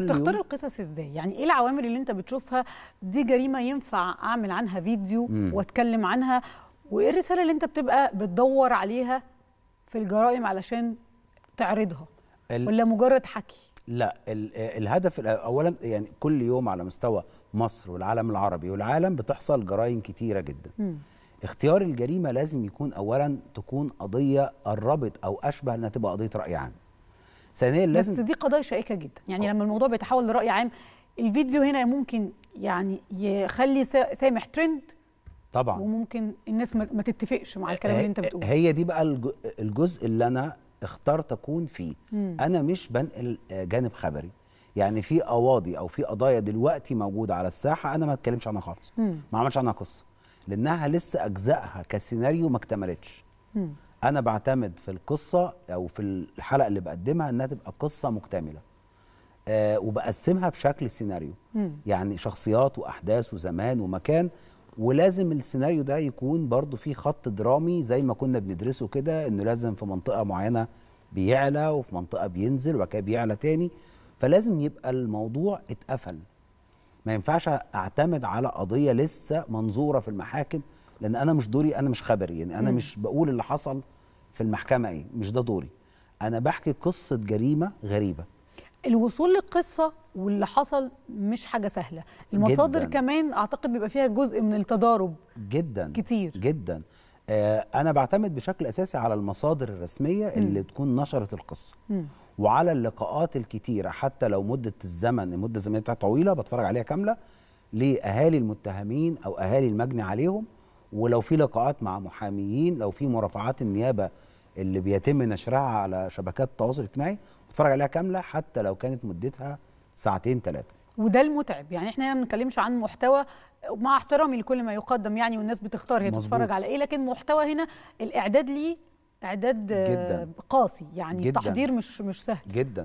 بتختار القصص ازاي يعني ايه العوامل اللي انت بتشوفها دي جريمه ينفع اعمل عنها فيديو مم. واتكلم عنها وايه الرساله اللي انت بتبقى بتدور عليها في الجرائم علشان تعرضها ال... ولا مجرد حكي لا ال... الهدف اولا يعني كل يوم على مستوى مصر والعالم العربي والعالم بتحصل جرائم كتيره جدا مم. اختيار الجريمه لازم يكون اولا تكون قضيه قربت او اشبه انها تبقى قضيه راي عام ثانيا لازم بس دي قضايا شائكه جدا يعني اه. لما الموضوع بيتحول لراي عام الفيديو هنا ممكن يعني يخلي سامح ترند طبعا وممكن الناس ما تتفقش مع الكلام اللي انت بتقوله هي دي بقى الجزء اللي انا اخترت اكون فيه مم. انا مش بنقل جانب خبري يعني في قواضي او في قضايا دلوقتي موجوده على الساحه انا ما اتكلمش عنها خالص ما عملش عنها قصه لانها لسه اجزائها كسيناريو ما اكتملتش انا بعتمد في القصه او في الحلقه اللي بقدمها انها تبقى قصه مكتمله آه وبقسمها بشكل سيناريو مم. يعني شخصيات واحداث وزمان ومكان ولازم السيناريو ده يكون برضو فيه خط درامي زي ما كنا بندرسه كده انه لازم في منطقه معينه بيعلى وفي منطقه بينزل وبعد كده بيعلى تاني فلازم يبقى الموضوع اتقفل ما ينفعش اعتمد على قضيه لسه منظوره في المحاكم لان انا مش دوري انا مش خبري يعني انا مم. مش بقول اللي حصل في المحكمه ايه مش ده دوري انا بحكي قصه جريمه غريبه الوصول للقصه واللي حصل مش حاجه سهله المصادر جداً. كمان اعتقد بيبقى فيها جزء من التضارب جدا كتير جدا آه انا بعتمد بشكل اساسي على المصادر الرسميه اللي م. تكون نشرت القصه م. وعلى اللقاءات الكتيره حتى لو مده الزمن المده الزمنيه بتاعتها طويله بتفرج عليها كامله لاهالي المتهمين او اهالي المجني عليهم ولو في لقاءات مع محاميين لو في مرافعات النيابه اللي بيتم نشرها على شبكات التواصل الاجتماعي اتفرج عليها كامله حتى لو كانت مدتها ساعتين ثلاثه وده المتعب يعني احنا هنا ما بنتكلمش عن محتوى مع احترامي لكل ما يقدم يعني والناس بتختار هي تتفرج على ايه لكن محتوى هنا الاعداد ليه اعداد جداً. قاسي يعني جداً. التحضير مش مش سهل جدا